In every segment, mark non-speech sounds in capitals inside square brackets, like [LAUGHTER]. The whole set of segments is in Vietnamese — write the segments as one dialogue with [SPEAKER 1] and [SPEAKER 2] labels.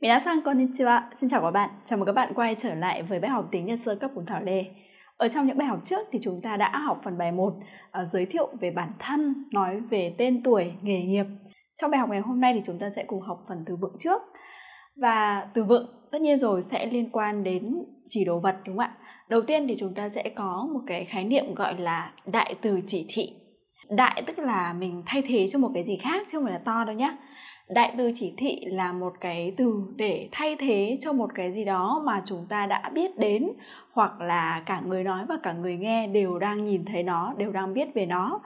[SPEAKER 1] Minasan konnichiwa, xin chào các bạn. Chào mừng các bạn quay trở lại với bài học tiếng Nhật sơ cấp của Thảo Lê. Ở trong những bài học trước thì chúng ta đã học phần bài 1 uh, ờ, giới thiệu về bản thân, nói về tên tuổi, nghề nghiệp. Trong bài học ngày hôm nay thì chúng ta sẽ cùng học phần từ vựng trước. Và từ vựng tất nhiên rồi sẽ liên quan đến chỉ đồ vật đúng không ạ? Đầu tiên thì chúng ta sẽ có một cái khái niệm gọi là đại từ chỉ thị. Đại tức là mình thay thế cho một cái gì khác chứ không phải là to đâu nhé đại từ chỉ thị là một cái từ để thay thế cho một cái gì đó mà chúng ta đã biết đến hoặc là cả người nói và cả người nghe đều đang nhìn thấy nó đều đang biết về nó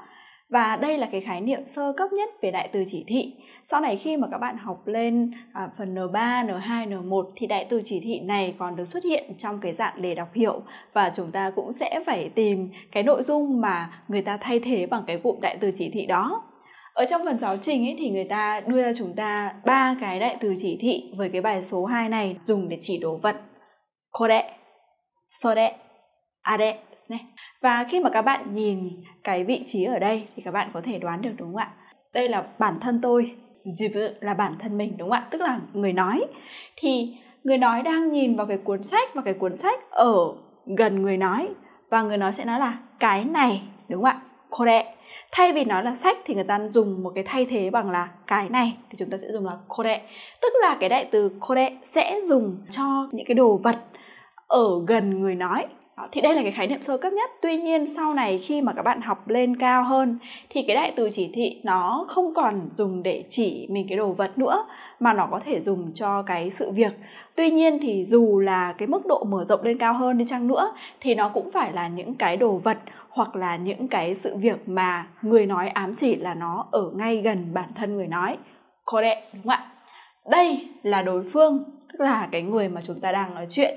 [SPEAKER 1] và đây là cái khái niệm sơ cấp nhất về đại từ chỉ thị sau này khi mà các bạn học lên à, phần N3, N2, N1 thì đại từ chỉ thị này còn được xuất hiện trong cái dạng đề đọc hiểu và chúng ta cũng sẽ phải tìm cái nội dung mà người ta thay thế bằng cái cụm đại từ chỉ thị đó ở trong phần giáo trình ấy thì người ta đưa ra chúng ta ba cái đại từ chỉ thị với cái bài số 2 này dùng để chỉ đồ vật kore sore are này và khi mà các bạn nhìn cái vị trí ở đây thì các bạn có thể đoán được đúng không ạ đây là bản thân tôi jibu là bản thân mình đúng không ạ tức là người nói thì người nói đang nhìn vào cái cuốn sách và cái cuốn sách ở gần người nói và người nói sẽ nói là cái này đúng không ạ kore thay vì nói là sách thì người ta dùng một cái thay thế bằng là cái này thì chúng ta sẽ dùng là kore tức là cái đại từ kore sẽ dùng cho những cái đồ vật ở gần người nói thì đây là cái khái niệm sơ cấp nhất tuy nhiên sau này khi mà các bạn học lên cao hơn thì cái đại từ chỉ thị nó không còn dùng để chỉ mình cái đồ vật nữa mà nó có thể dùng cho cái sự việc tuy nhiên thì dù là cái mức độ mở rộng lên cao hơn đi chăng nữa thì nó cũng phải là những cái đồ vật hoặc là những cái sự việc mà người nói ám chỉ là nó ở ngay gần bản thân người nói khó đệ đúng không ạ đây là đối phương tức là cái người mà chúng ta đang nói chuyện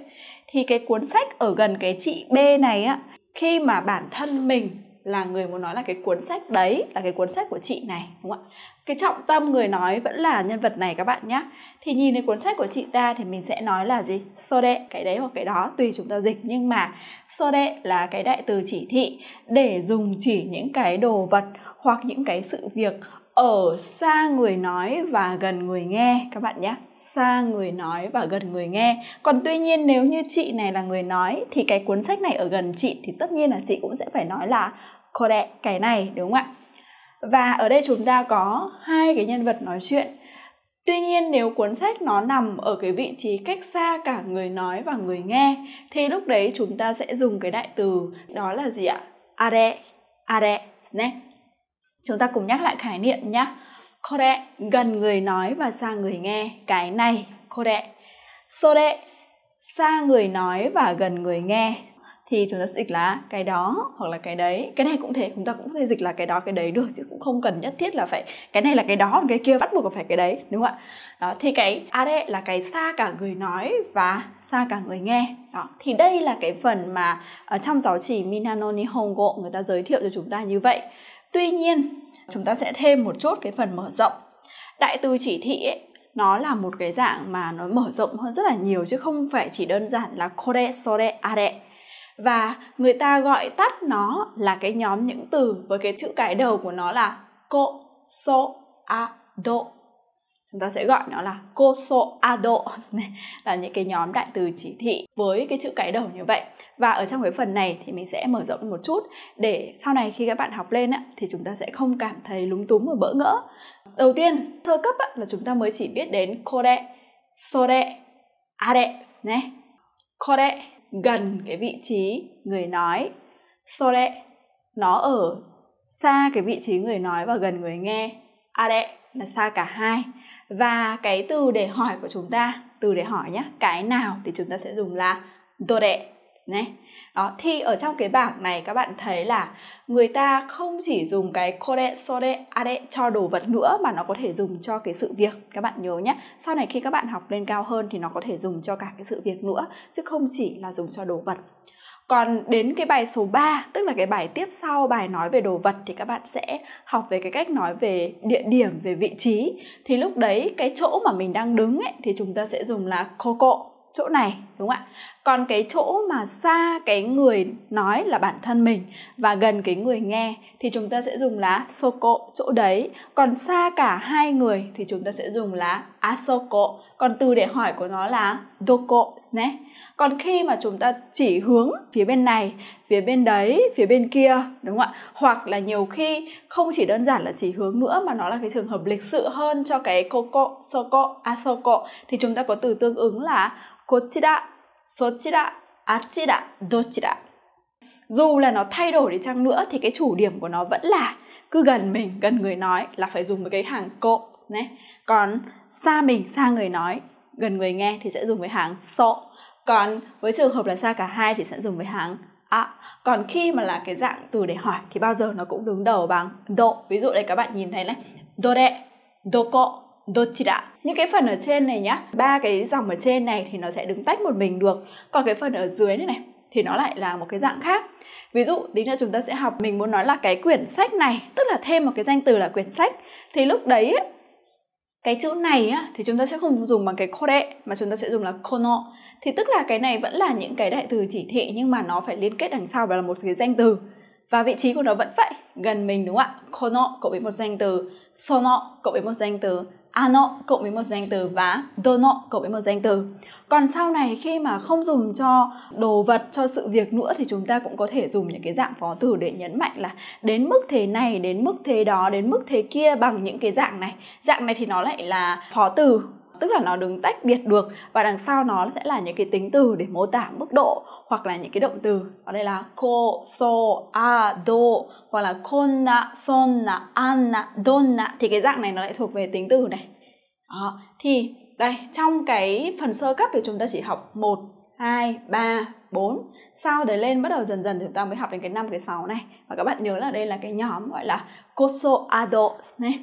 [SPEAKER 1] thì cái cuốn sách ở gần cái chị b này á khi mà bản thân mình là người muốn nói là cái cuốn sách đấy là cái cuốn sách của chị này đúng không ạ cái trọng tâm người nói vẫn là nhân vật này các bạn nhé thì nhìn thấy cuốn sách của chị ta thì mình sẽ nói là gì so đệ cái đấy hoặc cái đó tùy chúng ta dịch nhưng mà so đệ là cái đại từ chỉ thị để dùng chỉ những cái đồ vật hoặc những cái sự việc ở xa người nói và gần người nghe các bạn nhé xa người nói và gần người nghe còn tuy nhiên nếu như chị này là người nói thì cái cuốn sách này ở gần chị thì tất nhiên là chị cũng sẽ phải nói là cô đệ cái này đúng không ạ và ở đây chúng ta có hai cái nhân vật nói chuyện tuy nhiên nếu cuốn sách nó nằm ở cái vị trí cách xa cả người nói và người nghe thì lúc đấy chúng ta sẽ dùng cái đại từ đó là gì ạ are are ne chúng ta cùng nhắc lại khái niệm nhé kore gần người nói và xa người nghe cái này kore sore xa người nói và gần người nghe thì chúng ta sẽ dịch là cái đó hoặc là cái đấy cái này cũng thế chúng ta cũng có thể dịch là cái đó cái đấy được chứ cũng không cần nhất thiết là phải cái này là cái đó cái kia bắt buộc là phải cái đấy đúng không ạ đó thì cái ad là cái xa cả người nói và xa cả người nghe đó thì đây là cái phần mà ở trong giáo chỉ Minano Nihongo người ta giới thiệu cho chúng ta như vậy tuy nhiên chúng ta sẽ thêm một chút cái phần mở rộng đại từ chỉ thị ấy, nó là một cái dạng mà nó mở rộng hơn rất là nhiều chứ không phải chỉ đơn giản là kore sore are và người ta gọi tắt nó là cái nhóm những từ với cái chữ cái đầu của nó là ko so a do chúng ta sẽ gọi nó là cô sô ado [LAUGHS] là những cái nhóm đại từ chỉ thị với cái chữ cái đầu như vậy và ở trong cái phần này thì mình sẽ mở rộng một chút để sau này khi các bạn học lên á, thì chúng ta sẽ không cảm thấy lúng túng và bỡ ngỡ đầu tiên sơ cấp á, là chúng ta mới chỉ biết đến kore sore are ne kore gần cái vị trí người nói sore nó ở xa cái vị trí người nói và gần người nghe are là xa cả hai và cái từ để hỏi của chúng ta từ để hỏi nhé cái nào thì chúng ta sẽ dùng là dore này đó thì ở trong cái bảng này các bạn thấy là người ta không chỉ dùng cái kore sore ade cho đồ vật nữa mà nó có thể dùng cho cái sự việc các bạn nhớ nhé sau này khi các bạn học lên cao hơn thì nó có thể dùng cho cả cái sự việc nữa chứ không chỉ là dùng cho đồ vật còn đến cái bài số 3, tức là cái bài tiếp sau bài nói về đồ vật thì các bạn sẽ học về cái cách nói về địa điểm, về vị trí. Thì lúc đấy cái chỗ mà mình đang đứng ấy thì chúng ta sẽ dùng là koko chỗ này đúng không ạ còn cái chỗ mà xa cái người nói là bản thân mình và gần cái người nghe thì chúng ta sẽ dùng là soko chỗ đấy còn xa cả hai người thì chúng ta sẽ dùng là asoko còn từ để hỏi của nó là doko nhé còn khi mà chúng ta chỉ hướng phía bên này phía bên đấy phía bên kia đúng không ạ hoặc là nhiều khi không chỉ đơn giản là chỉ hướng nữa mà nó là cái trường hợp lịch sự hơn cho cái koko soko asoko thì chúng ta có từ tương ứng là こちらそちらあちらどちら dù là nó thay đổi đi chăng nữa thì cái chủ điểm của nó vẫn là cứ gần mình gần người nói là phải dùng với cái hàng cộ nhé còn xa mình xa người nói gần người nghe thì sẽ dùng với hàng so còn với trường hợp là xa cả hai thì sẽ dùng với hàng ạ còn khi mà là cái dạng từ để hỏi thì bao giờ nó cũng đứng đầu bằng độ ví dụ đây các bạn nhìn thấy này do đệ do cộ dochira những cái phần ở trên này nhá ba cái dòng ở trên này thì nó sẽ đứng tách một mình được còn cái phần ở dưới này này thì nó lại là một cái dạng khác ví dụ tí nữa chúng ta sẽ học mình muốn nói là cái quyển sách này tức là thêm một cái danh từ là quyển sách thì lúc đấy ấy, cái chữ này á, thì chúng ta sẽ không dùng bằng cái kore mà chúng ta sẽ dùng là kono thì tức là cái này vẫn là những cái đại từ chỉ thị nhưng mà nó phải liên kết đằng sau và là một cái danh từ và vị trí của nó vẫn vậy gần mình đúng không ạ kono cộng với một danh từ sono cộng với một danh từ ano cộng với một danh từ và dono cộng với một danh từ. Còn sau này khi mà không dùng cho đồ vật, cho sự việc nữa thì chúng ta cũng có thể dùng những cái dạng phó từ để nhấn mạnh là đến mức thế này, đến mức thế đó, đến mức thế kia bằng những cái dạng này. Dạng này thì nó lại là phó từ tức là nó đứng tách biệt được và đằng sau nó sẽ là những cái tính từ để mô tả mức độ hoặc là những cái động từ ở đây là ko so a do hoặc là konna sonna anna donna thì cái dạng này nó lại thuộc về tính từ này đó. thì đây trong cái phần sơ cấp thì chúng ta chỉ học một hai ba bốn Sau đấy lên bắt đầu dần dần chúng ta mới học đến cái năm cái sáu này Và các bạn nhớ là đây là cái nhóm gọi là Koso Ado này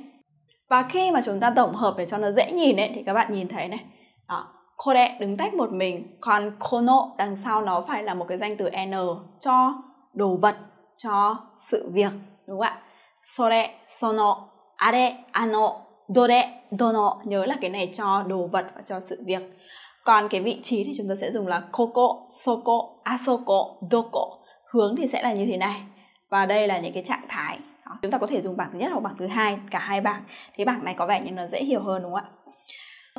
[SPEAKER 1] và khi mà chúng ta tổng hợp để cho nó dễ nhìn ấy, thì các bạn nhìn thấy này đó kore đứng tách một mình còn kono đằng sau nó phải là một cái danh từ n cho đồ vật cho sự việc đúng không ạ sore sono are ano dore dono nhớ là cái này cho đồ vật và cho sự việc còn cái vị trí thì chúng ta sẽ dùng là koko soko asoko doko hướng thì sẽ là như thế này và đây là những cái trạng thái đó. chúng ta có thể dùng bảng thứ nhất hoặc bảng thứ hai cả hai bảng thế bảng này có vẻ như nó dễ hiểu hơn đúng không ạ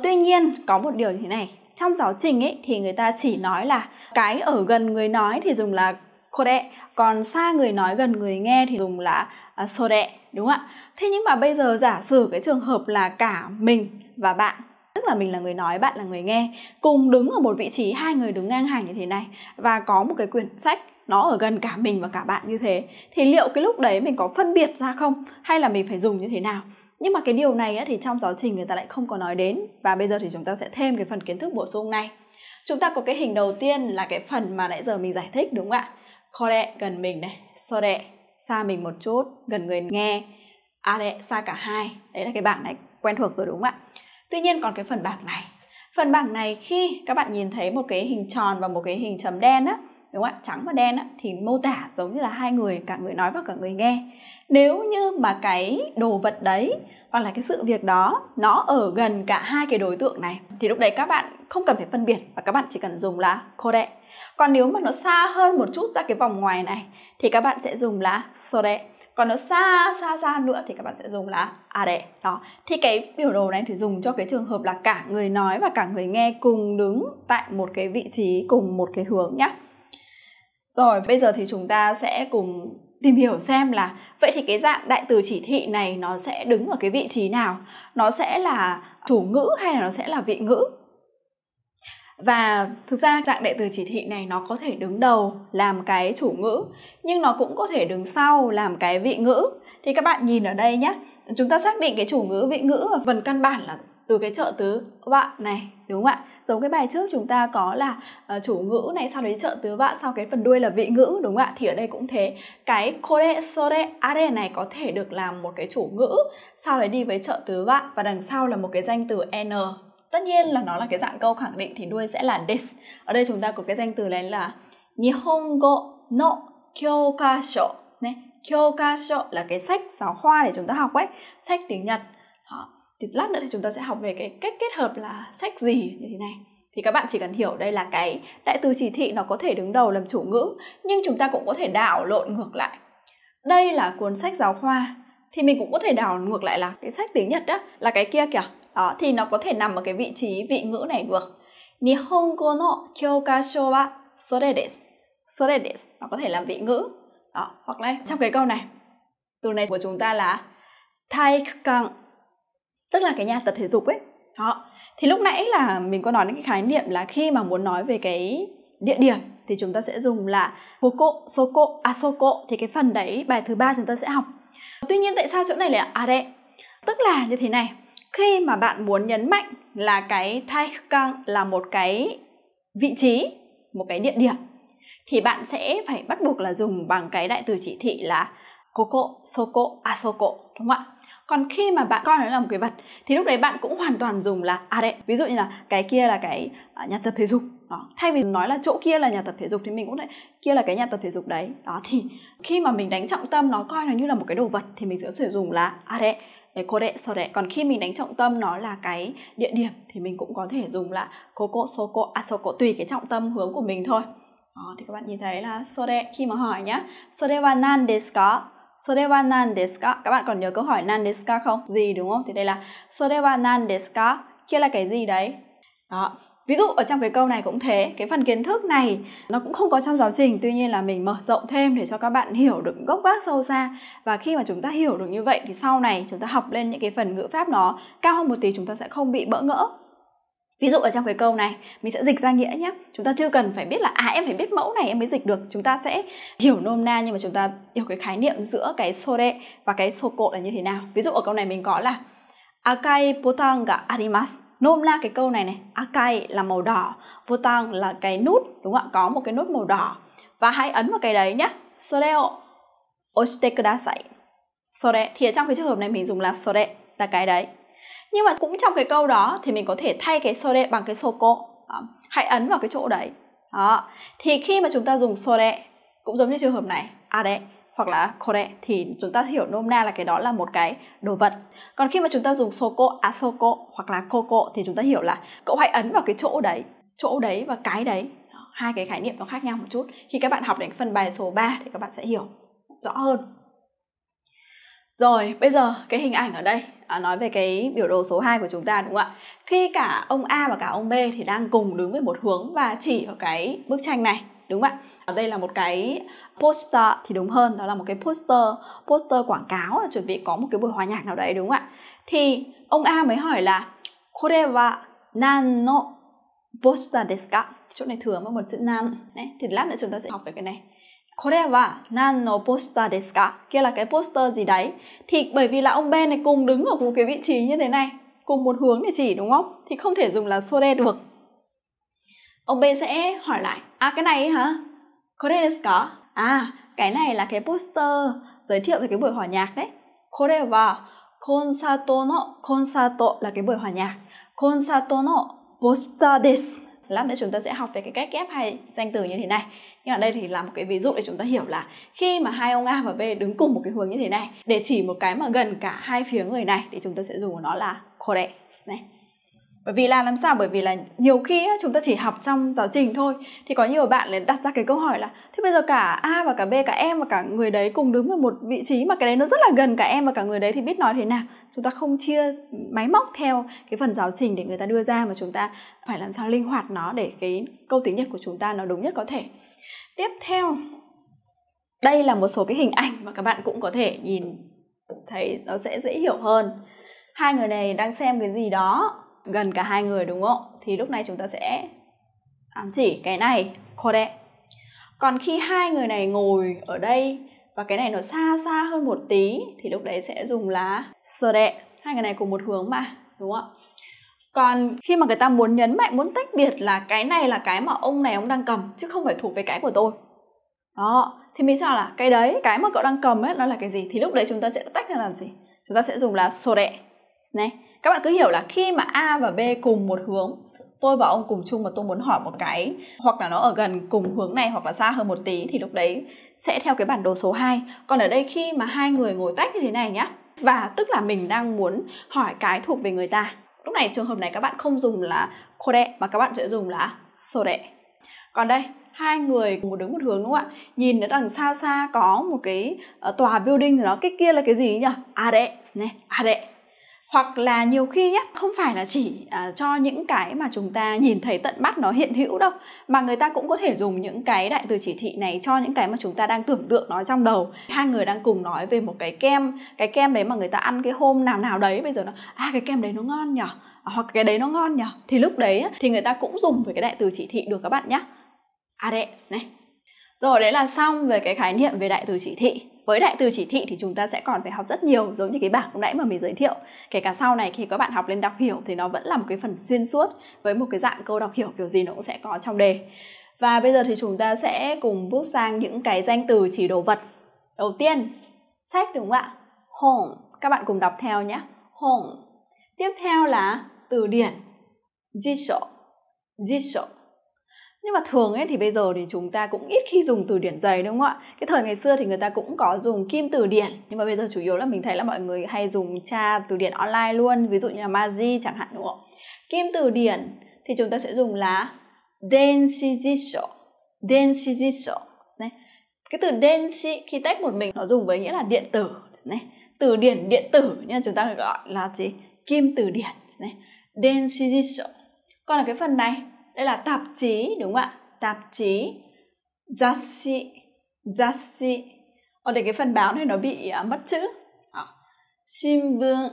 [SPEAKER 1] tuy nhiên có một điều như thế này trong giáo trình ấy thì người ta chỉ nói là cái ở gần người nói thì dùng là kode còn xa người nói gần người nghe thì dùng là uh, à, sode đúng không ạ thế nhưng mà bây giờ giả sử cái trường hợp là cả mình và bạn tức là mình là người nói bạn là người nghe cùng đứng ở một vị trí hai người đứng ngang hàng như thế này và có một cái quyển sách nó ở gần cả mình và cả bạn như thế thì liệu cái lúc đấy mình có phân biệt ra không hay là mình phải dùng như thế nào nhưng mà cái điều này thì trong giáo trình người ta lại không có nói đến và bây giờ thì chúng ta sẽ thêm cái phần kiến thức bổ sung này chúng ta có cái hình đầu tiên là cái phần mà nãy giờ mình giải thích đúng không ạ kho đệ gần mình này so đệ xa mình một chút gần người nghe a à đệ xa cả hai đấy là cái bảng này quen thuộc rồi đúng không ạ tuy nhiên còn cái phần bảng này phần bảng này khi các bạn nhìn thấy một cái hình tròn và một cái hình chấm đen á đúng không ạ trắng và đen á, thì mô tả giống như là hai người cả người nói và cả người nghe nếu như mà cái đồ vật đấy hoặc là cái sự việc đó nó ở gần cả hai cái đối tượng này thì lúc đấy các bạn không cần phải phân biệt và các bạn chỉ cần dùng là kore còn nếu mà nó xa hơn một chút ra cái vòng ngoài này thì các bạn sẽ dùng là sore còn nó xa xa xa nữa thì các bạn sẽ dùng là à đệ đó thì cái biểu đồ này thì dùng cho cái trường hợp là cả người nói và cả người nghe cùng đứng tại một cái vị trí cùng một cái hướng nhá rồi, bây giờ thì chúng ta sẽ cùng tìm hiểu xem là vậy thì cái dạng đại từ chỉ thị này nó sẽ đứng ở cái vị trí nào? Nó sẽ là chủ ngữ hay là nó sẽ là vị ngữ? Và thực ra dạng đại từ chỉ thị này nó có thể đứng đầu làm cái chủ ngữ nhưng nó cũng có thể đứng sau làm cái vị ngữ. Thì các bạn nhìn ở đây nhé, chúng ta xác định cái chủ ngữ vị ngữ ở phần căn bản là từ cái trợ tứ vạ này đúng không ạ giống cái bài trước chúng ta có là uh, chủ ngữ này sau đấy trợ tứ vạ sau cái phần đuôi là vị ngữ đúng không ạ thì ở đây cũng thế cái kore sore are này có thể được làm một cái chủ ngữ sau đấy đi với trợ tứ vạ và đằng sau là một cái danh từ n tất nhiên là nó là cái dạng câu khẳng định thì đuôi sẽ là des ở đây chúng ta có cái danh từ này là nihongo no kyokasho này kyokasho là cái sách giáo khoa để chúng ta học ấy sách tiếng nhật thì lát nữa thì chúng ta sẽ học về cái cách kết hợp là sách gì như thế này thì các bạn chỉ cần hiểu đây là cái đại từ chỉ thị nó có thể đứng đầu làm chủ ngữ nhưng chúng ta cũng có thể đảo lộn ngược lại đây là cuốn sách giáo khoa thì mình cũng có thể đảo ngược lại là cái sách tiếng nhật đó là cái kia kìa đó thì nó có thể nằm ở cái vị trí vị ngữ này được Nihongo no kyokasho wa sore desu sore desu nó có thể làm vị ngữ đó hoặc là trong cái câu này từ này của chúng ta là taikukan tức là cái nhà tập thể dục ấy đó thì lúc nãy là mình có nói đến cái khái niệm là khi mà muốn nói về cái địa điểm thì chúng ta sẽ dùng là hoko, soko, asoko thì cái phần đấy bài thứ ba chúng ta sẽ học. Tuy nhiên tại sao chỗ này lại à are? Tức là như thế này, khi mà bạn muốn nhấn mạnh là cái taikang là một cái vị trí, một cái địa điểm thì bạn sẽ phải bắt buộc là dùng bằng cái đại từ chỉ thị là koko, soko, asoko đúng không ạ? còn khi mà bạn coi nó là một cái vật thì lúc đấy bạn cũng hoàn toàn dùng là à đấy ví dụ như là cái kia là cái à, nhà tập thể dục đó thay vì nói là chỗ kia là nhà tập thể dục thì mình cũng lại kia là cái nhà tập thể dục đấy đó thì khi mà mình đánh trọng tâm nó coi nó như là một cái đồ vật thì mình sẽ dụng là à đấy kore sore còn khi mình đánh trọng tâm nó là cái địa điểm thì mình cũng có thể dùng là koko soko asoko tùy cái trọng tâm hướng của mình thôi đó, thì các bạn nhìn thấy là sore khi mà hỏi nhá sore wa nan desu ka Sodewa nan desu ka? Các bạn còn nhớ câu hỏi nan desu ka không? Gì đúng không? Thì đây là Sodewa nan desu ka? Kia là cái gì đấy? Đó. Ví dụ ở trong cái câu này cũng thế, cái phần kiến thức này nó cũng không có trong giáo trình, tuy nhiên là mình mở rộng thêm để cho các bạn hiểu được gốc gác sâu xa. Và khi mà chúng ta hiểu được như vậy thì sau này chúng ta học lên những cái phần ngữ pháp nó cao hơn một tí chúng ta sẽ không bị bỡ ngỡ ví dụ ở trong cái câu này mình sẽ dịch ra nghĩa nhé chúng ta chưa cần phải biết là à em phải biết mẫu này em mới dịch được chúng ta sẽ hiểu nôm na nhưng mà chúng ta hiểu cái khái niệm giữa cái sore và cái soko là như thế nào ví dụ ở câu này mình có là akai botang ga arimas nôm na cái câu này này akai là màu đỏ botang là cái nút đúng không ạ có một cái nút màu đỏ và hãy ấn vào cái đấy nhé soreo oshite kudasai sore thì ở trong cái trường hợp này mình dùng là sore là cái đấy nhưng mà cũng trong cái câu đó thì mình có thể thay cái sore bằng cái soko đó. hãy ấn vào cái chỗ đấy đó thì khi mà chúng ta dùng sore cũng giống như trường hợp này ade hoặc là kore thì chúng ta hiểu nôm na là cái đó là một cái đồ vật còn khi mà chúng ta dùng soko asoko à, hoặc là koko thì chúng ta hiểu là cậu hãy ấn vào cái chỗ đấy chỗ đấy và cái đấy hai cái khái niệm nó khác nhau một chút khi các bạn học đến phần bài số 3 thì các bạn sẽ hiểu rõ hơn rồi, bây giờ cái hình ảnh ở đây à, nói về cái biểu đồ số 2 của chúng ta đúng không ạ? Khi cả ông A và cả ông B thì đang cùng đứng về một hướng và chỉ ở cái bức tranh này đúng không ạ? Ở đây là một cái poster thì đúng hơn, đó là một cái poster, poster quảng cáo chuẩn bị có một cái buổi hòa nhạc nào đấy đúng không ạ? Thì ông A mới hỏi là Kore wa nan no poster desu ka? Chỗ này thừa mất một chữ nan. Đấy, thì lát nữa chúng ta sẽ học về cái này. これは何のポスターですか? Kia là cái poster gì đấy. Thì bởi vì là ông Ben này cùng đứng ở một cái vị trí như thế này, cùng một hướng để chỉ đúng không? Thì không thể dùng là sore được. Ông Ben sẽ hỏi lại, à cái này hả? Kore desu ka? À, cái này là cái poster giới thiệu về cái buổi hòa nhạc đấy. Kore wa konsato no konsato là cái buổi hòa nhạc. Konsato no poster desu. Lát nữa chúng ta sẽ học về cái cách ghép hai danh từ như thế này nhưng ở đây thì là một cái ví dụ để chúng ta hiểu là khi mà hai ông a và b đứng cùng một cái hướng như thế này để chỉ một cái mà gần cả hai phía người này thì chúng ta sẽ dùng nó là kore này bởi vì là làm sao bởi vì là nhiều khi chúng ta chỉ học trong giáo trình thôi thì có nhiều bạn lại đặt ra cái câu hỏi là thế bây giờ cả a và cả b cả em và cả người đấy cùng đứng ở một vị trí mà cái đấy nó rất là gần cả em và cả người đấy thì biết nói thế nào chúng ta không chia máy móc theo cái phần giáo trình để người ta đưa ra mà chúng ta phải làm sao linh hoạt nó để cái câu tiếng nhật của chúng ta nó đúng nhất có thể tiếp theo đây là một số cái hình ảnh mà các bạn cũng có thể nhìn thấy nó sẽ dễ hiểu hơn hai người này đang xem cái gì đó gần cả hai người đúng không thì lúc này chúng ta sẽ ám chỉ cái này kore còn khi hai người này ngồi ở đây và cái này nó xa xa hơn một tí thì lúc đấy sẽ dùng là sode hai người này cùng một hướng mà đúng không ạ còn khi mà người ta muốn nhấn mạnh muốn tách biệt là cái này là cái mà ông này ông đang cầm chứ không phải thuộc về cái của tôi đó thì mình sao là cái đấy cái mà cậu đang cầm ấy nó là cái gì thì lúc đấy chúng ta sẽ tách ra làm gì chúng ta sẽ dùng là sổ đệ này các bạn cứ hiểu là khi mà a và b cùng một hướng tôi và ông cùng chung mà tôi muốn hỏi một cái hoặc là nó ở gần cùng hướng này hoặc là xa hơn một tí thì lúc đấy sẽ theo cái bản đồ số 2. Còn ở đây khi mà hai người ngồi tách như thế này nhá và tức là mình đang muốn hỏi cái thuộc về người ta lúc này trường hợp này các bạn không dùng là kore mà các bạn sẽ dùng là sore còn đây hai người cùng một đứng một hướng đúng không ạ nhìn ở đằng xa xa có một cái uh, tòa building thì nó cái kia là cái gì nhỉ à đệ nè à đệ hoặc là nhiều khi nhé không phải là chỉ uh, cho những cái mà chúng ta nhìn thấy tận mắt nó hiện hữu đâu mà người ta cũng có thể dùng những cái đại từ chỉ thị này cho những cái mà chúng ta đang tưởng tượng nó trong đầu hai người đang cùng nói về một cái kem cái kem đấy mà người ta ăn cái hôm nào nào đấy bây giờ nó à cái kem đấy nó ngon nhở à, hoặc cái đấy nó ngon nhở thì lúc đấy thì người ta cũng dùng với cái đại từ chỉ thị được các bạn nhé à đấy này rồi đấy là xong về cái khái niệm về đại từ chỉ thị với đại từ chỉ thị thì chúng ta sẽ còn phải học rất nhiều giống như cái bảng lúc nãy mà mình giới thiệu kể cả sau này khi các bạn học lên đọc hiểu thì nó vẫn là một cái phần xuyên suốt với một cái dạng câu đọc hiểu kiểu gì nó cũng sẽ có trong đề và bây giờ thì chúng ta sẽ cùng bước sang những cái danh từ chỉ đồ vật đầu tiên sách đúng không ạ home các bạn cùng đọc theo nhé home tiếp theo là từ điển jisho jisho nhưng mà thường ấy thì bây giờ thì chúng ta cũng ít khi dùng từ điển dày đúng không ạ cái thời ngày xưa thì người ta cũng có dùng kim từ điển nhưng mà bây giờ chủ yếu là mình thấy là mọi người hay dùng tra từ điển online luôn ví dụ như là Magi chẳng hạn đúng không kim từ điển thì chúng ta sẽ dùng là denshisho denshisho cái từ denshi khi tách một mình nó dùng với nghĩa là điện tử này từ điển điện tử nha chúng ta gọi là gì kim từ điển này denshisho còn là cái phần này đây là tạp chí đúng không ạ tạp chí jassi jassi ở đây cái phần báo này nó bị uh, mất chữ xin vương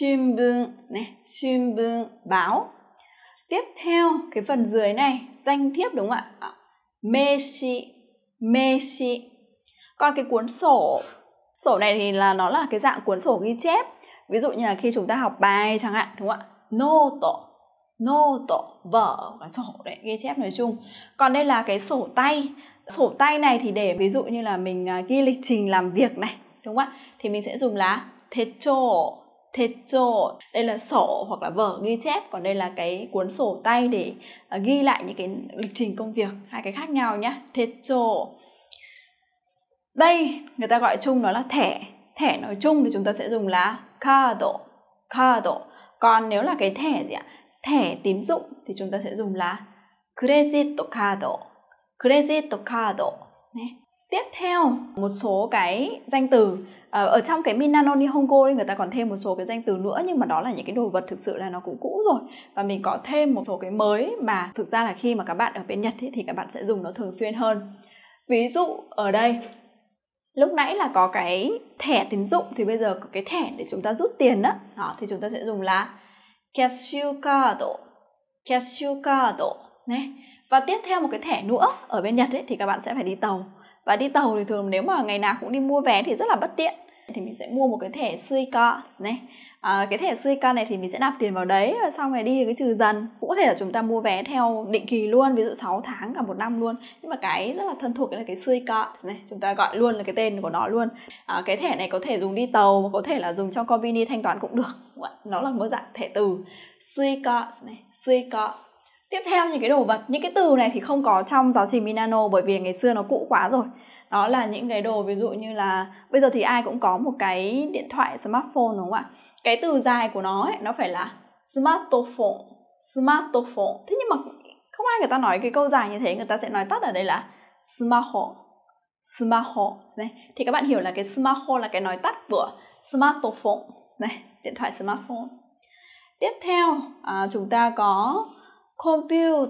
[SPEAKER 1] xin vương này xin vương báo tiếp theo cái phần dưới này danh thiếp đúng không ạ messi messi còn cái cuốn sổ sổ này thì là nó là cái dạng cuốn sổ ghi chép ví dụ như là khi chúng ta học bài chẳng hạn đúng không ạ noto nô note vở là sổ đấy ghi chép nói chung còn đây là cái sổ tay sổ tay này thì để ví dụ như là mình à, ghi lịch trình làm việc này đúng không ạ thì mình sẽ dùng là techo techo đây là sổ hoặc là vở ghi chép còn đây là cái cuốn sổ tay để à, ghi lại những cái lịch trình công việc hai cái khác nhau nhá techo đây người ta gọi chung nó là thẻ thẻ nói chung thì chúng ta sẽ dùng là cardo cardo còn nếu là cái thẻ gì ạ thẻ tín dụng thì chúng ta sẽ dùng là credit card credit card tiếp theo một số cái danh từ ờ, ở trong cái Minano Nihongo thì người ta còn thêm một số cái danh từ nữa nhưng mà đó là những cái đồ vật thực sự là nó cũng cũ rồi và mình có thêm một số cái mới mà thực ra là khi mà các bạn ở bên Nhật ấy, thì các bạn sẽ dùng nó thường xuyên hơn ví dụ ở đây lúc nãy là có cái thẻ tín dụng thì bây giờ có cái thẻ để chúng ta rút tiền đó, đó thì chúng ta sẽ dùng là キャッシュカードキャッシュカード này. và tiếp theo một cái thẻ nữa ở bên Nhật ấy, thì các bạn sẽ phải đi tàu và đi tàu thì thường nếu mà ngày nào cũng đi mua vé thì rất là bất tiện thì mình sẽ mua một cái thẻ Suica này à, cái thẻ Suica này thì mình sẽ nạp tiền vào đấy và xong rồi đi thì cứ trừ dần cũng có thể là chúng ta mua vé theo định kỳ luôn ví dụ 6 tháng cả một năm luôn nhưng mà cái rất là thân thuộc là cái Suica này chúng ta gọi luôn là cái tên của nó luôn à, cái thẻ này có thể dùng đi tàu mà có thể là dùng cho convenience thanh toán cũng được nó là một dạng thẻ từ Suica này Suica Tiếp theo những cái đồ vật, những cái từ này thì không có trong giáo trình Minano bởi vì ngày xưa nó cũ quá rồi đó là những cái đồ ví dụ như là bây giờ thì ai cũng có một cái điện thoại smartphone đúng không ạ cái từ dài của nó ấy, nó phải là smartphone smartphone thế nhưng mà không ai người ta nói cái câu dài như thế người ta sẽ nói tắt ở đây là smartphone smartphone này thì các bạn hiểu là cái smartphone là cái nói tắt của smartphone này điện thoại smartphone tiếp theo à, chúng ta có computer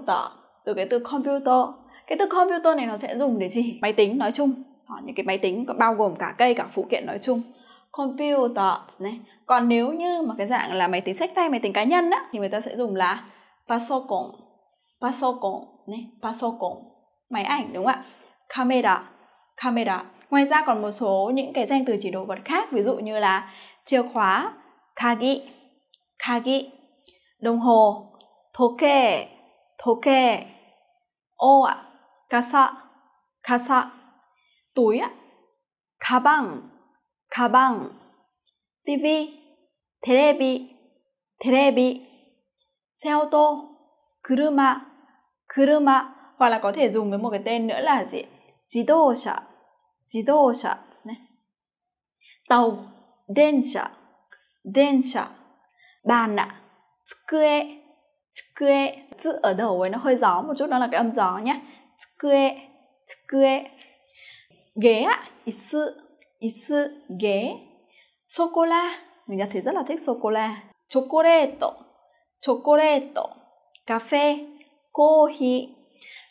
[SPEAKER 1] từ cái từ computer cái từ computer này nó sẽ dùng để chỉ máy tính nói chung hoặc những cái máy tính bao gồm cả cây cả phụ kiện nói chung computer này còn nếu như mà cái dạng là máy tính sách tay máy tính cá nhân á thì người ta sẽ dùng là pasokon pasokon này pasokon máy ảnh đúng không ạ camera camera ngoài ra còn một số những cái danh từ chỉ đồ vật khác ví dụ như là chìa khóa kagi kagi đồng hồ thô kê thô kê ô ạ 가사, 가사. túi, 가방, 가방. TV, 테레비, 테레비. xe ô tô, 그르마, 그르마. Hoặc là có thể dùng với một cái tên nữa là gì? 지도차, 지도차. Này. Tàu, dencha, dencha. Bàn ạ, tsukue, tsukue. Chữ ở đầu ấy nó hơi gió một chút, đó là cái âm gió nhé. 机、机。Ghế á, ghế, sô Sô-cô-la, mình đã thấy rất là thích sô-cô-la. Chocolate, chocolate. Cà phê, coffee.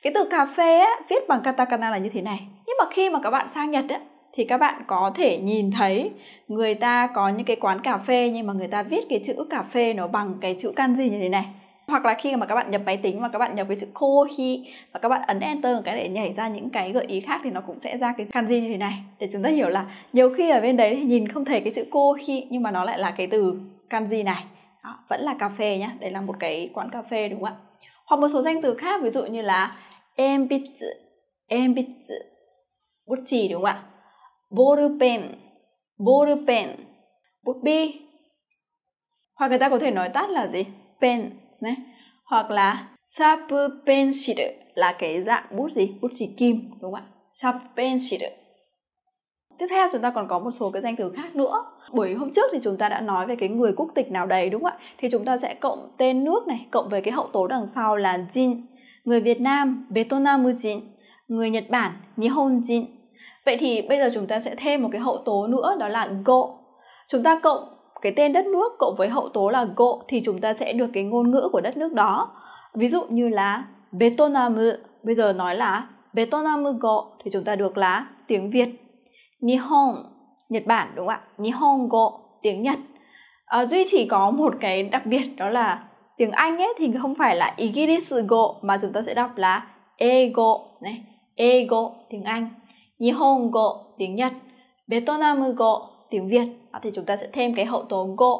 [SPEAKER 1] Cái từ cà phê á, viết bằng katakana là như thế này. Nhưng mà khi mà các bạn sang Nhật á, thì các bạn có thể nhìn thấy người ta có những cái quán cà phê nhưng mà người ta viết cái chữ cà phê nó bằng cái chữ kanji như thế này hoặc là khi mà các bạn nhập máy tính và các bạn nhập cái chữ Kohi và các bạn ấn enter một cái để nhảy ra những cái gợi ý khác thì nó cũng sẽ ra cái kanji như thế này để chúng ta hiểu là nhiều khi ở bên đấy thì nhìn không thấy cái chữ Kohi nhưng mà nó lại là cái từ kanji này Đó, vẫn là cà phê nhá đây là một cái quán cà phê đúng không ạ hoặc một số danh từ khác ví dụ như là embitsu embitsu bút chì đúng không ạ ball pen ball pen bút bi hoặc người ta có thể nói tắt là gì pen này hoặc là sharp pencil là cái dạng bút gì bút chì kim đúng không ạ sharp pencil tiếp theo chúng ta còn có một số cái danh từ khác nữa buổi hôm trước thì chúng ta đã nói về cái người quốc tịch nào đấy đúng không ạ thì chúng ta sẽ cộng tên nước này cộng với cái hậu tố đằng sau là jin người Việt Nam vietnam jin người Nhật Bản nihonjin vậy thì bây giờ chúng ta sẽ thêm một cái hậu tố nữa đó là go chúng ta cộng cái tên đất nước cộng với hậu tố là go thì chúng ta sẽ được cái ngôn ngữ của đất nước đó ví dụ như là Vietnam bây giờ nói là Vietnam go thì chúng ta được là tiếng Việt Nihon Nhật Bản đúng không ạ Nihon go tiếng Nhật à, duy chỉ có một cái đặc biệt đó là tiếng Anh ấy thì không phải là Igirisu go mà chúng ta sẽ đọc là ego này ego tiếng Anh Nihon go tiếng Nhật Vietnam go tiếng Việt thì chúng ta sẽ thêm cái hậu tố go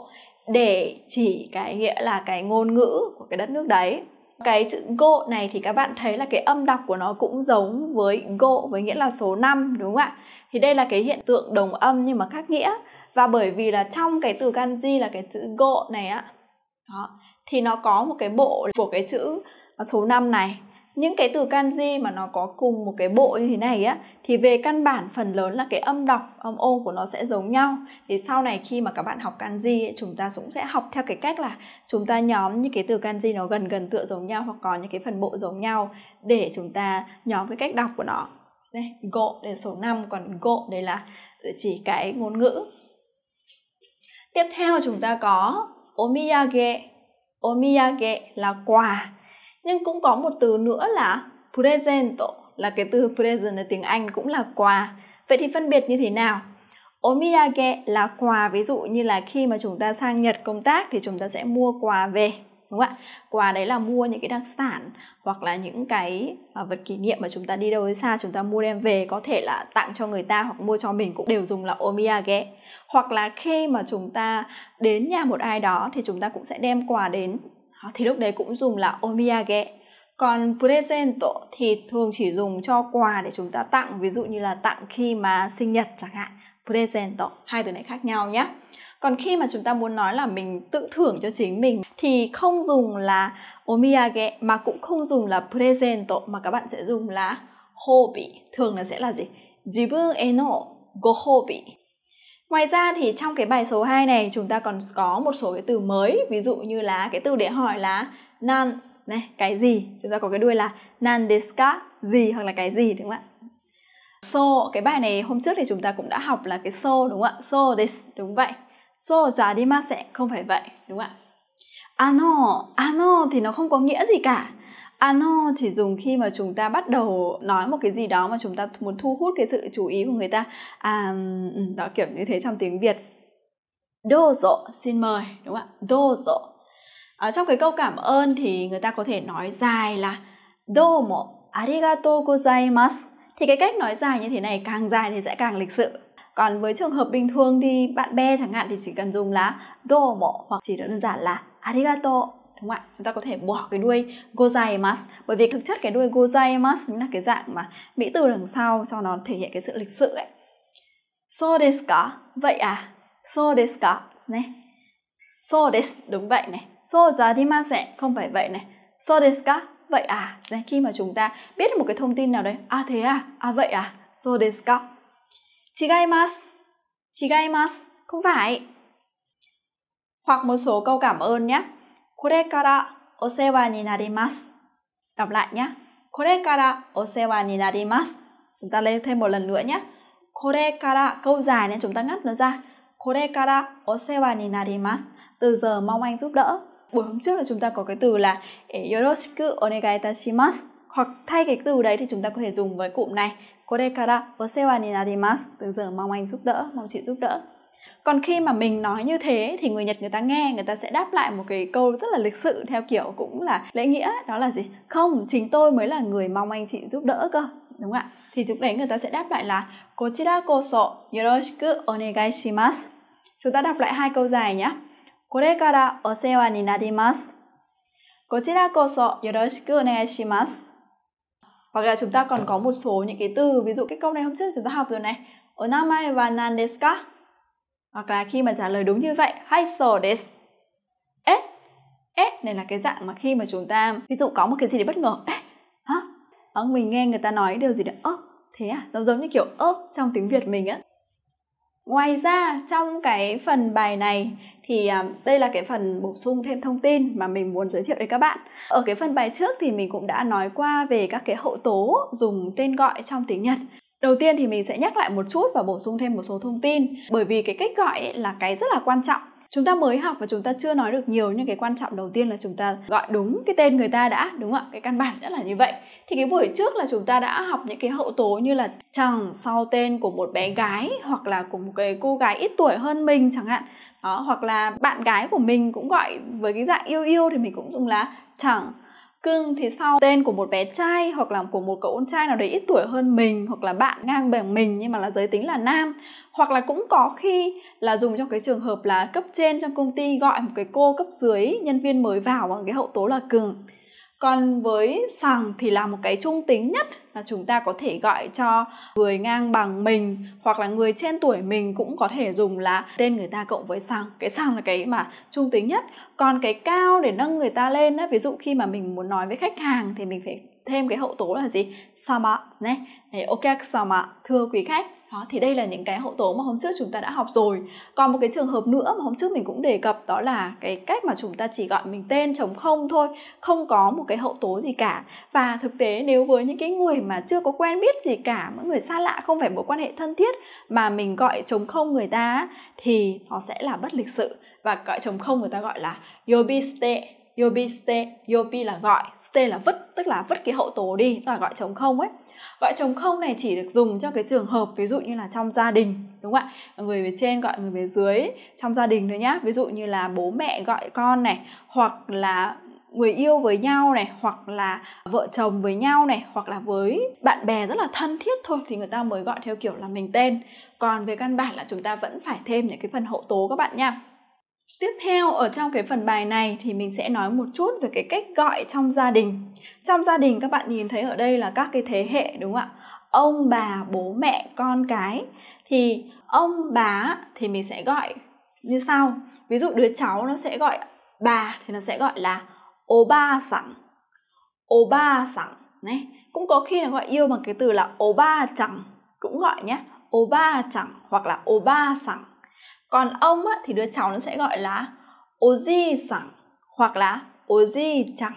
[SPEAKER 1] để chỉ cái nghĩa là cái ngôn ngữ của cái đất nước đấy cái chữ go này thì các bạn thấy là cái âm đọc của nó cũng giống với go với nghĩa là số 5 đúng không ạ? Thì đây là cái hiện tượng đồng âm nhưng mà khác nghĩa và bởi vì là trong cái từ kanji là cái chữ go này á đó, thì nó có một cái bộ của cái chữ số 5 này những cái từ kanji mà nó có cùng một cái bộ như thế này á thì về căn bản phần lớn là cái âm đọc âm ô của nó sẽ giống nhau thì sau này khi mà các bạn học kanji ấy, chúng ta cũng sẽ học theo cái cách là chúng ta nhóm những cái từ kanji nó gần gần tựa giống nhau hoặc có những cái phần bộ giống nhau để chúng ta nhóm cái cách đọc của nó Gộ go để số 5 còn gộ đây là chỉ cái ngôn ngữ tiếp theo chúng ta có omiyage omiyage là quà nhưng cũng có một từ nữa là present là cái từ present ở tiếng Anh cũng là quà vậy thì phân biệt như thế nào omiyage là quà ví dụ như là khi mà chúng ta sang Nhật công tác thì chúng ta sẽ mua quà về đúng không ạ quà đấy là mua những cái đặc sản hoặc là những cái à, vật kỷ niệm mà chúng ta đi đâu đến xa chúng ta mua đem về có thể là tặng cho người ta hoặc mua cho mình cũng đều dùng là omiyage hoặc là khi mà chúng ta đến nhà một ai đó thì chúng ta cũng sẽ đem quà đến thì lúc đấy cũng dùng là omiyage còn presento thì thường chỉ dùng cho quà để chúng ta tặng ví dụ như là tặng khi mà sinh nhật chẳng hạn presento hai từ này khác nhau nhé còn khi mà chúng ta muốn nói là mình tự thưởng cho chính mình thì không dùng là omiyage mà cũng không dùng là presento mà các bạn sẽ dùng là hobby thường là sẽ là gì jibun e no go hobby Ngoài ra thì trong cái bài số 2 này chúng ta còn có một số cái từ mới, ví dụ như là cái từ để hỏi là nan này, cái gì, chúng ta có cái đuôi là nan desu ka, gì hoặc là cái gì đúng không ạ? So, cái bài này hôm trước thì chúng ta cũng đã học là cái so đúng không ạ? So this đúng vậy. So giá đi sẽ không phải vậy, đúng không ạ? Ano, ano thì nó không có nghĩa gì cả ano à, chỉ dùng khi mà chúng ta bắt đầu nói một cái gì đó mà chúng ta muốn thu hút cái sự chú ý của người ta à ừ, đó kiểu như thế trong tiếng việt dozo xin mời đúng không ạ dozo ở ờ, trong cái câu cảm ơn thì người ta có thể nói dài là domo arigato gozaimasu thì cái cách nói dài như thế này càng dài thì sẽ càng lịch sự còn với trường hợp bình thường thì bạn bè chẳng hạn thì chỉ cần dùng là domo hoặc chỉ đơn giản là arigato đúng không ạ? Chúng ta có thể bỏ cái đuôi gozaimasu bởi vì thực chất cái đuôi gozaimasu chính là cái dạng mà mỹ từ đằng sau cho nó thể hiện cái sự lịch sự ấy. So desu ka? Vậy à? So desu ka? Này. So desu, đúng vậy này. So zarimasen, không phải vậy này. So desu ka? Vậy à? Đấy, khi mà chúng ta biết một cái thông tin nào đấy, à thế à? À vậy à? So desu ka? Chigaimasu. Chigaimasu, không phải. Hoặc một số câu cảm ơn nhé れからお世話になります。Đọc lại nhé. これからお世話になります。Chúng ta lên thêm một lần nữa nhé. これから câu dài nên chúng ta ngắt nó ra. これからお世話になります。Từ giờ mong anh giúp đỡ. Buổi hôm trước là chúng ta có cái từ là yoroshiku onegai itashimasu. Hoặc thay cái từ đấy thì chúng ta có thể dùng với cụm này. これからお世話になります. Từ giờ mong anh giúp đỡ, mong chị giúp đỡ còn khi mà mình nói như thế thì người nhật người ta nghe người ta sẽ đáp lại một cái câu rất là lịch sự theo kiểu cũng là lễ nghĩa đó là gì không chính tôi mới là người mong anh chị giúp đỡ cơ đúng không ạ thì lúc đấy người ta sẽ đáp lại là kochira chúng ta đọc lại hai câu dài nhé kore kara osewa ni chúng ta còn có một số những cái từ ví dụ cái câu này hôm trước chúng ta học rồi này onamae hoặc là khi mà trả lời đúng như vậy, so desu. Ế, ế này là cái dạng mà khi mà chúng ta ví dụ có một cái gì đấy bất ngờ. Ế, hả? Đó, mình nghe người ta nói điều gì đó, ơ, thế à? Nó giống như kiểu ơ trong tiếng Việt mình á. Ngoài ra trong cái phần bài này thì à, đây là cái phần bổ sung thêm thông tin mà mình muốn giới thiệu với các bạn. Ở cái phần bài trước thì mình cũng đã nói qua về các cái hậu tố dùng tên gọi trong tiếng Nhật Đầu tiên thì mình sẽ nhắc lại một chút và bổ sung thêm một số thông tin bởi vì cái cách gọi ấy là cái rất là quan trọng. Chúng ta mới học và chúng ta chưa nói được nhiều nhưng cái quan trọng đầu tiên là chúng ta gọi đúng cái tên người ta đã, đúng không ạ? Cái căn bản rất là như vậy. Thì cái buổi trước là chúng ta đã học những cái hậu tố như là chẳng sau tên của một bé gái hoặc là của một cái cô gái ít tuổi hơn mình chẳng hạn. Đó, hoặc là bạn gái của mình cũng gọi với cái dạng yêu yêu thì mình cũng dùng là chẳng cưng thì sau tên của một bé trai hoặc là của một cậu con trai nào đấy ít tuổi hơn mình hoặc là bạn ngang bằng mình nhưng mà là giới tính là nam hoặc là cũng có khi là dùng trong cái trường hợp là cấp trên trong công ty gọi một cái cô cấp dưới nhân viên mới vào bằng cái hậu tố là cường còn với sằng thì là một cái trung tính nhất là chúng ta có thể gọi cho người ngang bằng mình hoặc là người trên tuổi mình cũng có thể dùng là tên người ta cộng với sằng cái sằng là cái mà trung tính nhất còn cái cao để nâng người ta lên á ví dụ khi mà mình muốn nói với khách hàng thì mình phải thêm cái hậu tố là gì sama nè ok sama thưa quý khách đó thì đây là những cái hậu tố mà hôm trước chúng ta đã học rồi còn một cái trường hợp nữa mà hôm trước mình cũng đề cập đó là cái cách mà chúng ta chỉ gọi mình tên trống không thôi không có một cái hậu tố gì cả và thực tế nếu với những cái người mà chưa có quen biết gì cả những người xa lạ không phải mối quan hệ thân thiết mà mình gọi trống không người ta thì nó sẽ là bất lịch sự và gọi trống không người ta gọi là yobiste yobiste yobi là gọi ste là vứt tức là vứt cái hậu tố đi tức là gọi trống không ấy gọi trống không này chỉ được dùng cho cái trường hợp ví dụ như là trong gia đình đúng không ạ người về trên gọi người về dưới trong gia đình thôi nhá ví dụ như là bố mẹ gọi con này hoặc là người yêu với nhau này hoặc là vợ chồng với nhau này hoặc là với bạn bè rất là thân thiết thôi thì người ta mới gọi theo kiểu là mình tên còn về căn bản là chúng ta vẫn phải thêm những cái phần hậu tố các bạn nha Tiếp theo ở trong cái phần bài này thì mình sẽ nói một chút về cái cách gọi trong gia đình. Trong gia đình các bạn nhìn thấy ở đây là các cái thế hệ đúng không ạ? Ông bà, bố mẹ, con cái thì ông bà thì mình sẽ gọi như sau. Ví dụ đứa cháu nó sẽ gọi bà thì nó sẽ gọi là ô ba sẵn. Ô ba sẵn này. Cũng có khi là gọi yêu bằng cái từ là ô ba chẳng cũng gọi nhé. Ô ba chẳng hoặc là ô ba sẵn còn ông á, thì đứa cháu nó sẽ gọi là oji sẵn hoặc là oji chẳng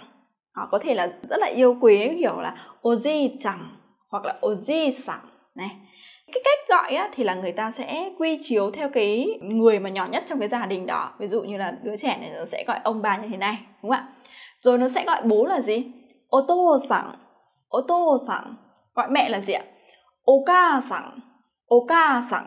[SPEAKER 1] Đó, có thể là rất là yêu quý hiểu là oji chẳng hoặc là oji sẵn này cái cách gọi á, thì là người ta sẽ quy chiếu theo cái người mà nhỏ nhất trong cái gia đình đó ví dụ như là đứa trẻ này nó sẽ gọi ông bà như thế này đúng không ạ rồi nó sẽ gọi bố là gì ô tô sẵn ô tô sẵn gọi mẹ là gì ạ ô ca sẵn ô ca sẵn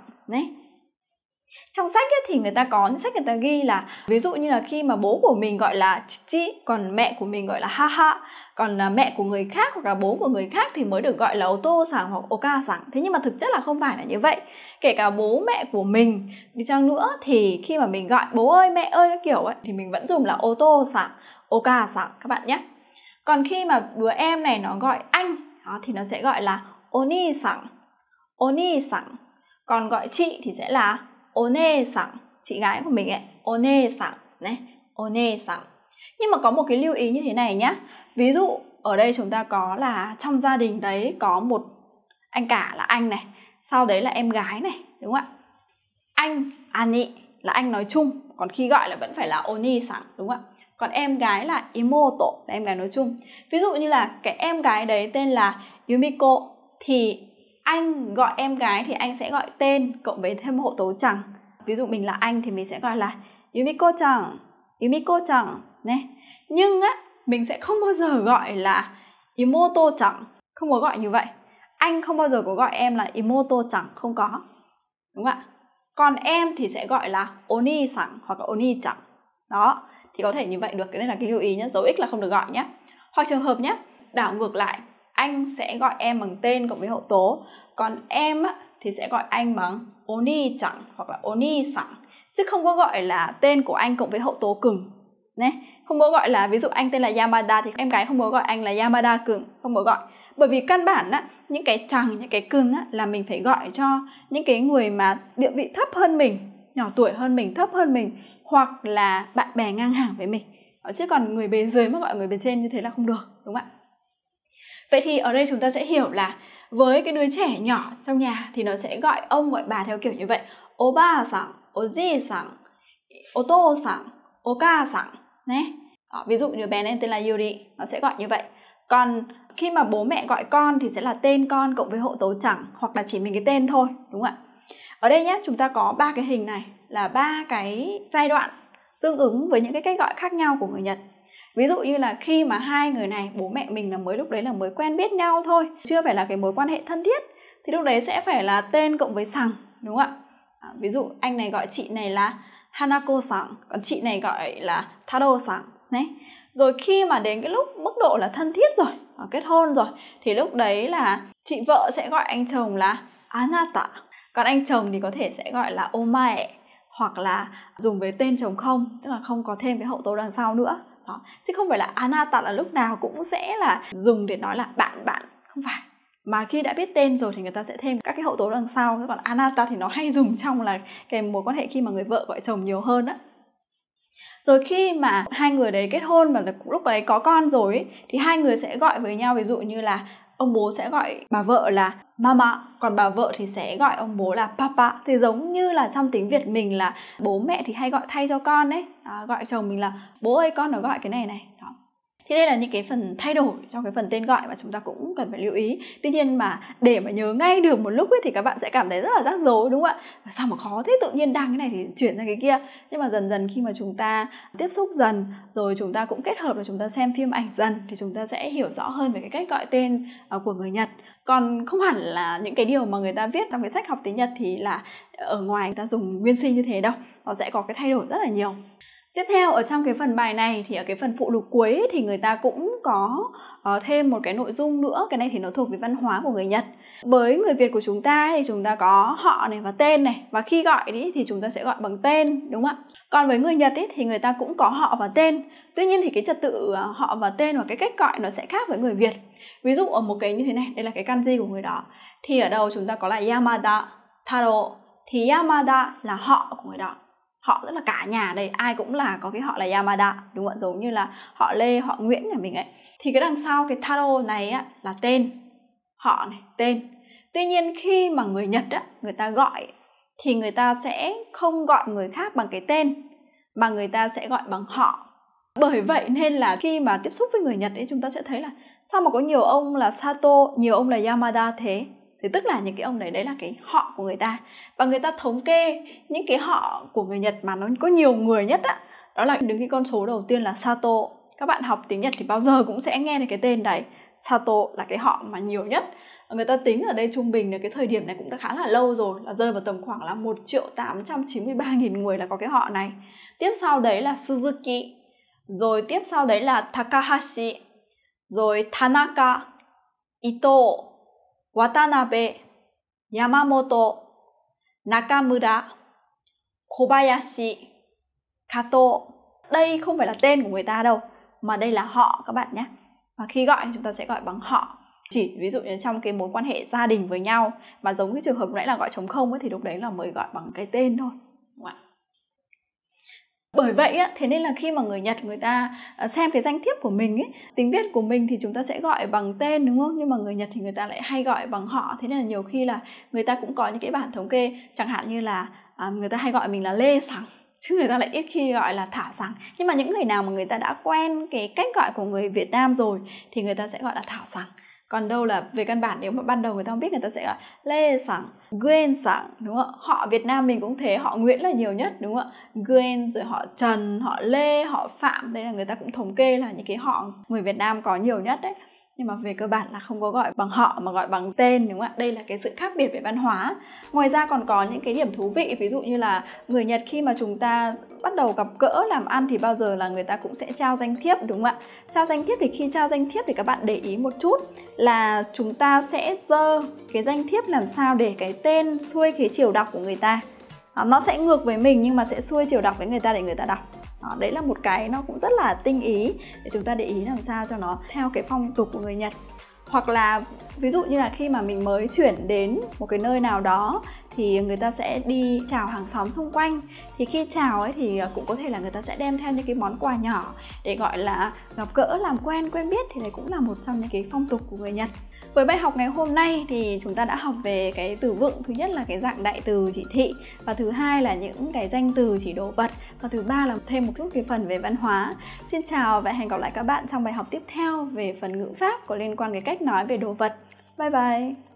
[SPEAKER 1] trong sách ấy, thì người ta có những sách người ta ghi là ví dụ như là khi mà bố của mình gọi là chị, còn mẹ của mình gọi là ha ha còn là mẹ của người khác hoặc là bố của người khác thì mới được gọi là ô tô sảng hoặc ô ca sảng thế nhưng mà thực chất là không phải là như vậy kể cả bố mẹ của mình đi chăng nữa thì khi mà mình gọi bố ơi mẹ ơi các kiểu ấy thì mình vẫn dùng là ô tô sảng ô ca sảng các bạn nhé còn khi mà đứa em này nó gọi anh đó, thì nó sẽ gọi là oni sảng oni sảng còn gọi chị thì sẽ là o nê chị gái của mình ấy o nê sẵn này o nê nhưng mà có một cái lưu ý như thế này nhá ví dụ ở đây chúng ta có là trong gia đình đấy có một anh cả là anh này sau đấy là em gái này đúng không ạ anh ani à, là anh nói chung còn khi gọi là vẫn phải là oni sẵn đúng không ạ còn em gái là imoto là em gái nói chung ví dụ như là cái em gái đấy tên là yumiko thì anh gọi em gái thì anh sẽ gọi tên cộng với thêm hộ tố chẳng ví dụ mình là anh thì mình sẽ gọi là Yumiko chẳng Yumiko chẳng nè nhưng á mình sẽ không bao giờ gọi là Imoto chẳng không có gọi như vậy anh không bao giờ có gọi em là Imoto chẳng không có đúng không ạ còn em thì sẽ gọi là oni sẵn hoặc là oni chẳng đó thì có thể như vậy được cái này là cái lưu ý nhé dấu ích là không được gọi nhé hoặc trường hợp nhé đảo ngược lại anh sẽ gọi em bằng tên cộng với hậu tố còn em thì sẽ gọi anh bằng oni chẳng hoặc là oni sẵn chứ không có gọi là tên của anh cộng với hậu tố cứng nè không có gọi là ví dụ anh tên là Yamada thì em gái không có gọi anh là Yamada cường không có gọi bởi vì căn bản á những cái chẳng những cái cưng á là mình phải gọi cho những cái người mà địa vị thấp hơn mình nhỏ tuổi hơn mình thấp hơn mình hoặc là bạn bè ngang hàng với mình chứ còn người bề dưới mà gọi người bề trên như thế là không được đúng không ạ vậy thì ở đây chúng ta sẽ hiểu là với cái đứa trẻ nhỏ trong nhà thì nó sẽ gọi ông gọi bà theo kiểu như vậy ô ba sẵn ô di sẵn ô tô sẵn ô ca sẵn nhé ví dụ như bé này tên là yuri nó sẽ gọi như vậy còn khi mà bố mẹ gọi con thì sẽ là tên con cộng với hộ tố chẳng hoặc là chỉ mình cái tên thôi đúng không ạ ở đây nhé chúng ta có ba cái hình này là ba cái giai đoạn tương ứng với những cái cách gọi khác nhau của người nhật ví dụ như là khi mà hai người này bố mẹ mình là mới lúc đấy là mới quen biết nhau thôi chưa phải là cái mối quan hệ thân thiết thì lúc đấy sẽ phải là tên cộng với sằng đúng không ạ à, ví dụ anh này gọi chị này là hanako sẵn còn chị này gọi là tado sẵn đấy rồi khi mà đến cái lúc mức độ là thân thiết rồi à, kết hôn rồi thì lúc đấy là chị vợ sẽ gọi anh chồng là anata còn anh chồng thì có thể sẽ gọi là omae hoặc là dùng với tên chồng không tức là không có thêm cái hậu tố đằng sau nữa đó chứ không phải là anata là lúc nào cũng sẽ là dùng để nói là bạn bạn không phải mà khi đã biết tên rồi thì người ta sẽ thêm các cái hậu tố đằng sau còn anata thì nó hay dùng trong là cái mối quan hệ khi mà người vợ gọi chồng nhiều hơn á rồi khi mà hai người đấy kết hôn và lúc đấy có con rồi ấy, thì hai người sẽ gọi với nhau ví dụ như là ông bố sẽ gọi bà vợ là mama còn bà vợ thì sẽ gọi ông bố là papa thì giống như là trong tiếng việt mình là bố mẹ thì hay gọi thay cho con ấy à, gọi chồng mình là bố ơi con nó gọi cái này này thì đây là những cái phần thay đổi trong cái phần tên gọi mà chúng ta cũng cần phải lưu ý tuy nhiên mà để mà nhớ ngay được một lúc ấy thì các bạn sẽ cảm thấy rất là rắc rối đúng không ạ sao mà khó thế tự nhiên đang cái này thì chuyển sang cái kia nhưng mà dần dần khi mà chúng ta tiếp xúc dần rồi chúng ta cũng kết hợp và chúng ta xem phim ảnh dần thì chúng ta sẽ hiểu rõ hơn về cái cách gọi tên ờ, của người nhật còn không hẳn là những cái điều mà người ta viết trong cái sách học tiếng nhật thì là ở ngoài người ta dùng nguyên sinh như thế đâu nó sẽ có cái thay đổi rất là nhiều Tiếp theo ở trong cái phần bài này thì ở cái phần phụ lục cuối thì người ta cũng có uh, thêm một cái nội dung nữa, cái này thì nó thuộc về văn hóa của người Nhật. Với người Việt của chúng ta thì chúng ta có họ này và tên này và khi gọi đi thì chúng ta sẽ gọi bằng tên đúng không ạ? Còn với người Nhật ấy, thì người ta cũng có họ và tên. Tuy nhiên thì cái trật tự ờ, họ và tên và cái cách gọi nó sẽ khác với người Việt. Ví dụ ở một cái như thế này, đây là cái kanji của người đó. Thì ở đầu chúng ta có là Yamada, Taro. Thì Yamada là họ của người đó họ rất là cả nhà đây ai cũng là có cái họ là Yamada đúng không giống như là họ Lê họ Nguyễn nhà mình ấy thì cái đằng sau cái tarot này á, là tên họ này tên tuy nhiên khi mà người Nhật á, người ta gọi thì người ta sẽ không gọi người khác bằng cái tên mà người ta sẽ gọi bằng họ bởi vậy nên là khi mà tiếp xúc với người Nhật ấy chúng ta sẽ thấy là sao mà có nhiều ông là Sato, nhiều ông là Yamada thế thế tức là những cái ông đấy đấy là cái họ của người ta và người ta thống kê những cái họ của người Nhật mà nó có nhiều người nhất á đó là đứng cái con số đầu tiên là Sato các bạn học tiếng Nhật thì bao giờ cũng sẽ nghe được cái tên đấy Sato là cái họ mà nhiều nhất người ta tính ở đây trung bình là cái thời điểm này cũng đã khá là lâu rồi là rơi vào tầm khoảng là 1 triệu 893 nghìn người là có cái họ này tiếp sau đấy là Suzuki rồi tiếp sau đấy là Takahashi rồi Tanaka Ito Watanabe, Yamamoto, Nakamura, Kobayashi, Kato. Đây không phải là tên của người ta đâu, mà đây là họ các bạn nhé. Và khi gọi chúng ta sẽ gọi bằng họ. Chỉ ví dụ như trong cái mối quan hệ gia đình với nhau mà giống cái trường hợp nãy là gọi trống không ấy, thì lúc đấy là mới gọi bằng cái tên thôi. Đúng không ạ? bởi ừ. vậy á thế nên là khi mà người nhật người ta à, xem cái danh thiếp của mình ấy tiếng việt của mình thì chúng ta sẽ gọi bằng tên đúng không nhưng mà người nhật thì người ta lại hay gọi bằng họ thế nên là nhiều khi là người ta cũng có những cái bản thống kê chẳng hạn như là à, người ta hay gọi mình là lê sằng chứ người ta lại ít khi gọi là thả sẵn nhưng mà những người nào mà người ta đã quen cái cách gọi của người Việt Nam rồi thì người ta sẽ gọi là thả sẵn còn đâu là về căn bản nếu mà ban đầu người ta không biết người ta sẽ gọi lê sẵn guen sẵn đúng không ạ họ việt nam mình cũng thế họ nguyễn là nhiều nhất đúng không ạ guen rồi họ trần họ lê họ phạm đây là người ta cũng thống kê là những cái họ người việt nam có nhiều nhất đấy nhưng mà về cơ bản là không có gọi bằng họ mà gọi bằng tên đúng không ạ đây là cái sự khác biệt về văn hóa ngoài ra còn có những cái điểm thú vị ví dụ như là người nhật khi mà chúng ta bắt đầu gặp gỡ làm ăn thì bao giờ là người ta cũng sẽ trao danh thiếp đúng không ạ trao danh thiếp thì khi trao danh thiếp thì các bạn để ý một chút là chúng ta sẽ dơ cái danh thiếp làm sao để cái tên xuôi cái chiều đọc của người ta nó sẽ ngược với mình nhưng mà sẽ xuôi chiều đọc với người ta để người ta đọc đó, ờ, đấy là một cái nó cũng rất là tinh ý để chúng ta để ý làm sao cho nó theo cái phong tục của người nhật hoặc là ví dụ như là khi mà mình mới chuyển đến một cái nơi nào đó thì người ta sẽ đi chào hàng xóm xung quanh thì khi chào ấy thì ờ, cũng có thể là người ta sẽ đem theo những cái món quà nhỏ để gọi là gặp gỡ làm quen quen biết thì đấy cũng là một trong những cái phong tục của người nhật với bài học ngày hôm nay thì chúng ta đã học về cái từ vựng Thứ nhất là cái dạng đại từ chỉ thị Và thứ hai là những cái danh từ chỉ đồ vật Và thứ ba là thêm một chút cái phần về văn hóa Xin chào và hẹn gặp lại các bạn trong bài học tiếp theo Về phần ngữ pháp có liên quan cái cách nói về đồ vật Bye bye